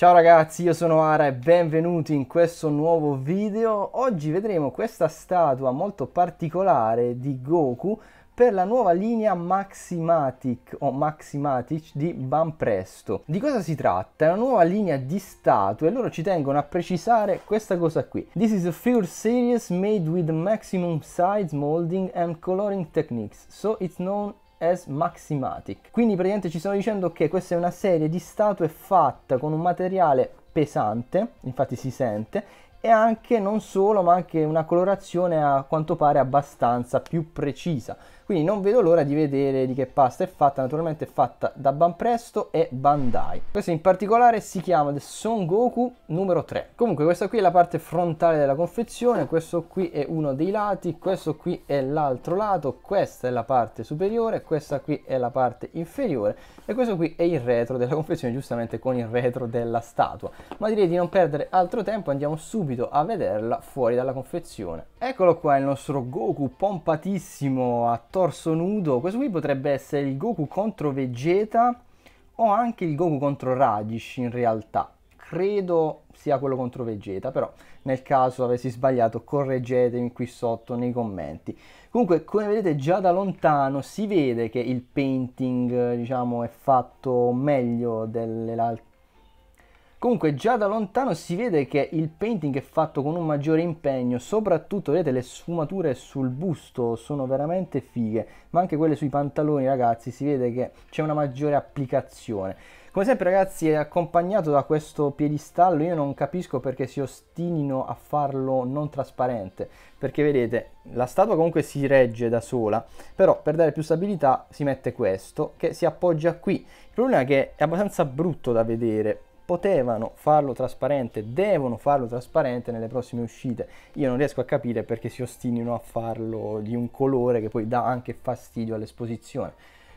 Ciao ragazzi, io sono Ara e benvenuti in questo nuovo video. Oggi vedremo questa statua molto particolare di Goku per la nuova linea Maximatic o Maximatic di Banpresto. Di cosa si tratta? È una nuova linea di statue, loro ci tengono a precisare questa cosa qui. This is a figure series made with maximum size molding and coloring techniques, so it's known es maximatic. Quindi praticamente ci stanno dicendo che questa è una serie di statue fatta con un materiale pesante, infatti si sente, e anche non solo ma anche una colorazione a quanto pare abbastanza più precisa quindi non vedo l'ora di vedere di che pasta è fatta naturalmente è fatta da Banpresto e Bandai questa in particolare si chiama The Son Goku numero 3 comunque questa qui è la parte frontale della confezione questo qui è uno dei lati questo qui è l'altro lato questa è la parte superiore questa qui è la parte inferiore e questo qui è il retro della confezione giustamente con il retro della statua ma direi di non perdere altro tempo andiamo subito subito a vederla fuori dalla confezione. Eccolo qua il nostro Goku pompatissimo a torso nudo, questo qui potrebbe essere il Goku contro Vegeta o anche il Goku contro Radish in realtà. Credo sia quello contro Vegeta, però nel caso avessi sbagliato correggetemi qui sotto nei commenti. Comunque, come vedete già da lontano si vede che il painting, diciamo, è fatto meglio delle altre Comunque già da lontano si vede che il painting è fatto con un maggiore impegno, soprattutto vedete le sfumature sul busto sono veramente fighe, ma anche quelle sui pantaloni ragazzi si vede che c'è una maggiore applicazione. Come sempre ragazzi è accompagnato da questo piedistallo, io non capisco perché si ostinino a farlo non trasparente, perché vedete la statua comunque si regge da sola, però per dare più stabilità si mette questo che si appoggia qui. Il problema è che è abbastanza brutto da vedere potevano farlo trasparente, devono farlo trasparente nelle prossime uscite. Io non riesco a capire perché si ostinino a farlo di un colore che poi dà anche fastidio all'esposizione.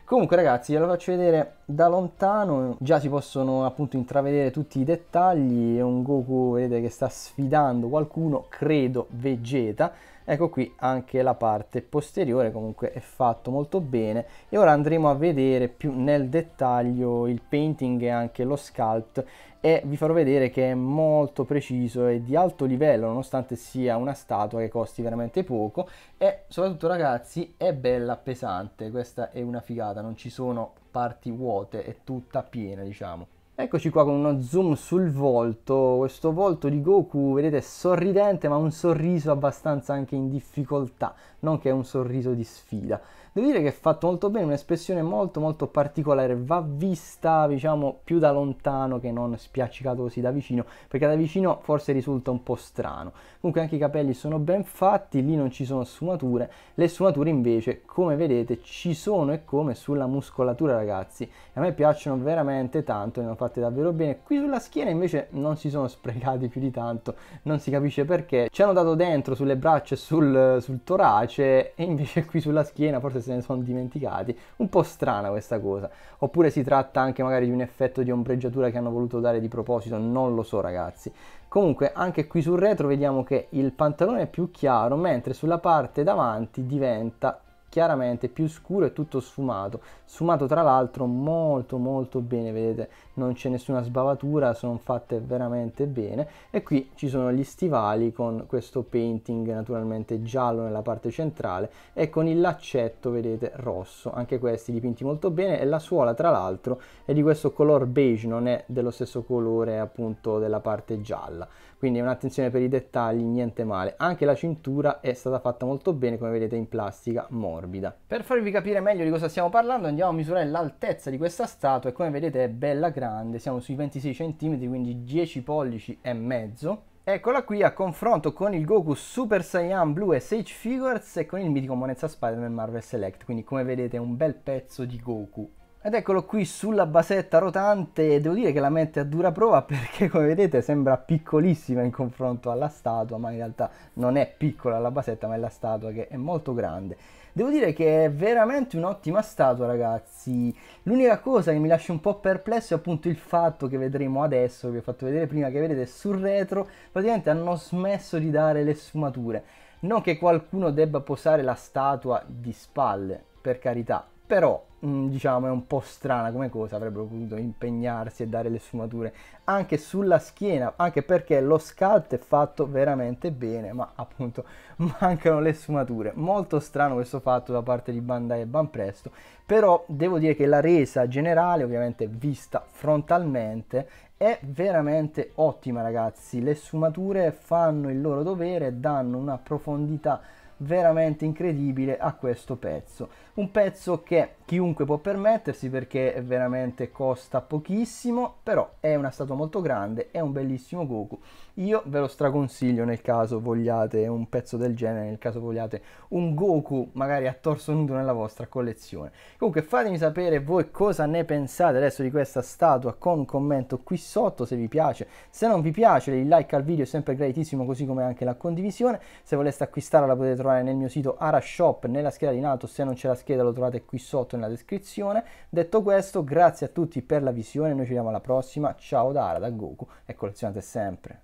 Comunque ragazzi, ve lo faccio vedere da lontano, già si possono appunto intravedere tutti i dettagli, è un Goku vedete che sta sfidando qualcuno, credo Vegeta, ecco qui anche la parte posteriore comunque è fatto molto bene e ora andremo a vedere più nel dettaglio il painting e anche lo sculpt e vi farò vedere che è molto preciso e di alto livello nonostante sia una statua che costi veramente poco e soprattutto ragazzi è bella pesante questa è una figata non ci sono parti vuote è tutta piena diciamo Eccoci qua con uno zoom sul volto, questo volto di Goku, vedete, è sorridente ma un sorriso abbastanza anche in difficoltà, non che è un sorriso di sfida. Devo dire che è fatto molto bene, un'espressione molto molto particolare, va vista diciamo più da lontano che non spiaccicato così da vicino, perché da vicino forse risulta un po' strano. Comunque anche i capelli sono ben fatti, lì non ci sono sfumature, le sfumature invece come vedete ci sono e come sulla muscolatura ragazzi. A me piacciono veramente tanto, le hanno fatte davvero bene. Qui sulla schiena invece non si sono sprecati più di tanto, non si capisce perché. Ci hanno dato dentro sulle braccia e sul, sul torace e invece qui sulla schiena forse se ne sono dimenticati. Un po' strana questa cosa. Oppure si tratta anche magari di un effetto di ombreggiatura che hanno voluto dare di proposito, non lo so ragazzi. Comunque anche qui sul retro vediamo che il pantalone è più chiaro, mentre sulla parte davanti diventa chiaramente più scuro e tutto sfumato sfumato tra l'altro molto molto bene vedete non c'è nessuna sbavatura sono fatte veramente bene e qui ci sono gli stivali con questo painting naturalmente giallo nella parte centrale e con il laccetto vedete rosso anche questi dipinti molto bene e la suola tra l'altro è di questo color beige non è dello stesso colore appunto della parte gialla quindi un'attenzione per i dettagli, niente male. Anche la cintura è stata fatta molto bene, come vedete in plastica morbida. Per farvi capire meglio di cosa stiamo parlando andiamo a misurare l'altezza di questa statua e come vedete è bella grande, siamo sui 26 cm, quindi 10 pollici e mezzo. Eccola qui a confronto con il Goku Super Saiyan Blue e Sage Figures e con il mitico Monezza Spider-Man Marvel Select, quindi come vedete è un bel pezzo di Goku ed eccolo qui sulla basetta rotante, devo dire che la mette a dura prova perché come vedete sembra piccolissima in confronto alla statua, ma in realtà non è piccola la basetta ma è la statua che è molto grande. Devo dire che è veramente un'ottima statua ragazzi, l'unica cosa che mi lascia un po' perplesso è appunto il fatto che vedremo adesso, che vi ho fatto vedere prima, che vedete sul retro praticamente hanno smesso di dare le sfumature. Non che qualcuno debba posare la statua di spalle, per carità, però Mm, diciamo è un po' strana come cosa, avrebbero potuto impegnarsi e dare le sfumature anche sulla schiena, anche perché lo scalp è fatto veramente bene, ma appunto mancano le sfumature. Molto strano questo fatto da parte di Bandai e Banpresto, però devo dire che la resa generale, ovviamente vista frontalmente, è veramente ottima ragazzi, le sfumature fanno il loro dovere, danno una profondità veramente incredibile a questo pezzo. Un pezzo che chiunque può permettersi perché veramente costa pochissimo, però è una statua molto grande, è un bellissimo Goku. Io ve lo straconsiglio nel caso vogliate un pezzo del genere, nel caso vogliate un Goku magari a torso nudo nella vostra collezione. Comunque fatemi sapere voi cosa ne pensate adesso di questa statua con un commento qui sotto se vi piace. Se non vi piace il like al video è sempre gratissimo così come anche la condivisione. Se voleste acquistarla la potete trovare trovare nel mio sito Arashop nella scheda di in alto, se non c'è la scheda lo trovate qui sotto nella descrizione. Detto questo, grazie a tutti per la visione, noi ci vediamo alla prossima, ciao da Ara, da Goku e collezionate sempre.